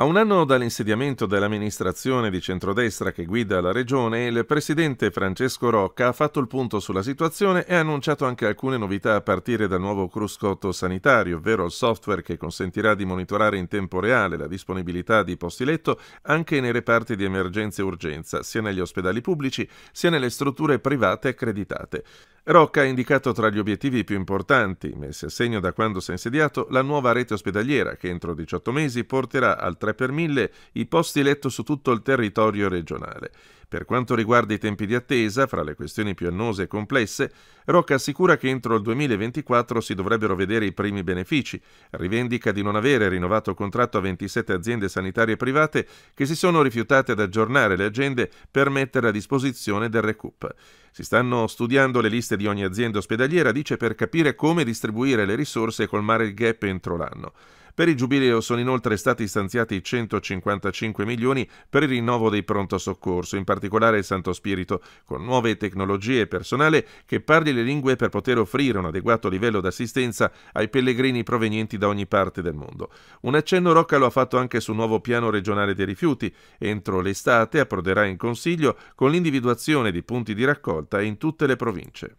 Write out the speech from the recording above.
A un anno dall'insediamento dell'amministrazione di centrodestra che guida la regione, il presidente Francesco Rocca ha fatto il punto sulla situazione e ha annunciato anche alcune novità a partire dal nuovo cruscotto sanitario, ovvero il software che consentirà di monitorare in tempo reale la disponibilità di posti letto anche nei reparti di emergenza e urgenza, sia negli ospedali pubblici sia nelle strutture private accreditate. Rocca ha indicato tra gli obiettivi più importanti, messi a segno da quando si è insediato, la nuova rete ospedaliera che entro 18 mesi porterà al 3 per 1000 i posti letto su tutto il territorio regionale. Per quanto riguarda i tempi di attesa, fra le questioni più annose e complesse, Rocca assicura che entro il 2024 si dovrebbero vedere i primi benefici. Rivendica di non avere rinnovato contratto a 27 aziende sanitarie private che si sono rifiutate ad aggiornare le agende per mettere a disposizione del recoup. Si stanno studiando le liste di ogni azienda ospedaliera, dice, per capire come distribuire le risorse e colmare il gap entro l'anno. Per il Giubileo sono inoltre stati stanziati 155 milioni per il rinnovo dei pronto soccorso, in particolare il Santo Spirito, con nuove tecnologie e personale che parli le lingue per poter offrire un adeguato livello d'assistenza ai pellegrini provenienti da ogni parte del mondo. Un accenno Rocca lo ha fatto anche sul nuovo piano regionale dei rifiuti. Entro l'estate approderà in Consiglio con l'individuazione di punti di raccolta in tutte le province.